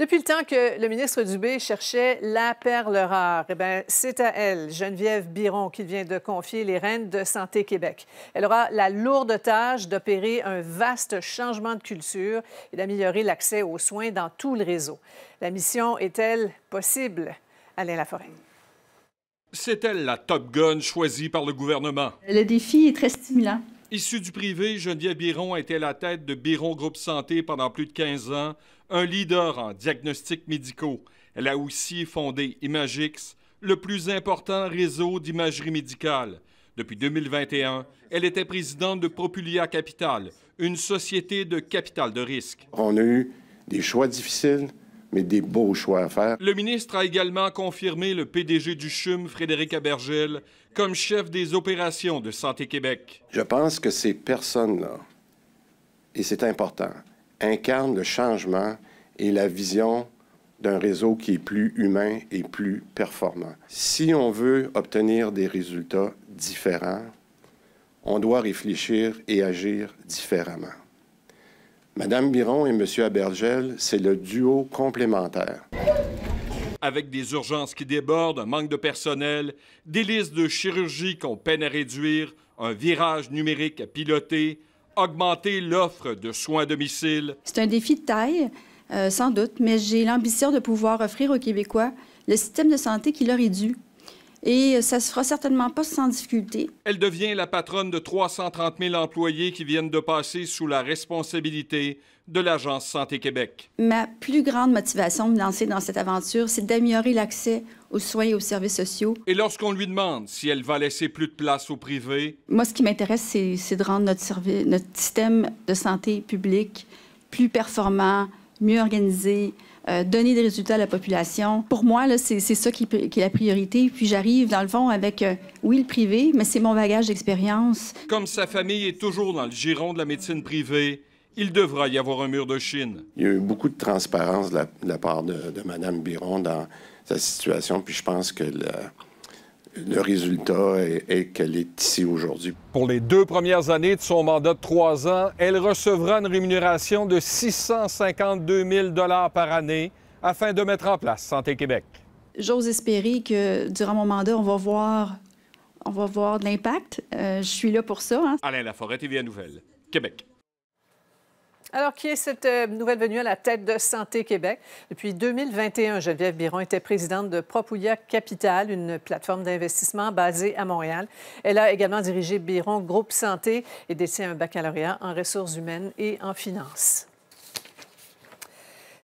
Depuis le temps que le ministre Dubé cherchait la perle rare, eh ben, c'est à elle, Geneviève Biron, qu'il vient de confier les rênes de Santé Québec. Elle aura la lourde tâche d'opérer un vaste changement de culture et d'améliorer l'accès aux soins dans tout le réseau. La mission est-elle possible? Alain Laforêt. C'est elle la Top Gun choisie par le gouvernement. Le défi est très stimulant. Issue du privé, Geneviève Biron a été la tête de Biron Groupe Santé pendant plus de 15 ans, un leader en diagnostics médicaux. Elle a aussi fondé Imagix, le plus important réseau d'imagerie médicale. Depuis 2021, elle était présidente de Propulia Capital, une société de capital de risque. On a eu des choix difficiles, mais des beaux choix à faire. Le ministre a également confirmé le PDG du CHUM, Frédéric Abergel, comme chef des opérations de Santé Québec. Je pense que ces personnes-là, et c'est important, incarnent le changement et la vision d'un réseau qui est plus humain et plus performant. Si on veut obtenir des résultats différents, on doit réfléchir et agir différemment. Madame Biron et M. Abergel, c'est le duo complémentaire. Avec des urgences qui débordent, un manque de personnel, des listes de chirurgie qu'on peine à réduire, un virage numérique à piloter, augmenter l'offre de soins à domicile. C'est un défi de taille, euh, sans doute, mais j'ai l'ambition de pouvoir offrir aux Québécois le système de santé qui leur est dû et ça se fera certainement pas sans difficulté. Elle devient la patronne de 330 000 employés qui viennent de passer sous la responsabilité de l'Agence Santé Québec. Ma plus grande motivation de me lancer dans cette aventure, c'est d'améliorer l'accès aux soins et aux services sociaux. Et lorsqu'on lui demande si elle va laisser plus de place au privé... Moi, ce qui m'intéresse, c'est de rendre notre, notre système de santé publique plus performant, mieux organiser, euh, donner des résultats à la population. Pour moi, c'est ça qui, est la priorité. Puis j'arrive, dans le fond, avec, euh, oui, le privé, mais c'est mon bagage d'expérience. Comme sa famille est toujours dans le giron de la médecine privée, il devra y avoir un mur de Chine. Il y a eu beaucoup de transparence de la, part de, de Mme Biron dans sa situation, puis je pense que... La le résultat est, qu'elle est ici aujourd'hui. Pour les deux premières années de son mandat de trois ans, elle recevra une rémunération de 652 000 par année afin de mettre en place Santé Québec. J'ose espérer que durant mon mandat, on va voir, on va voir de l'impact. Euh, je suis là pour ça. Hein. Alain Laforêt, TVA Nouvelle, Québec. Alors, qui est cette euh, nouvelle venue à la tête de Santé Québec? Depuis 2021, Geneviève Biron était présidente de Propouya Capital, une plateforme d'investissement basée à Montréal. Elle a également dirigé Biron Groupe Santé et détient un baccalauréat en ressources humaines et en finances.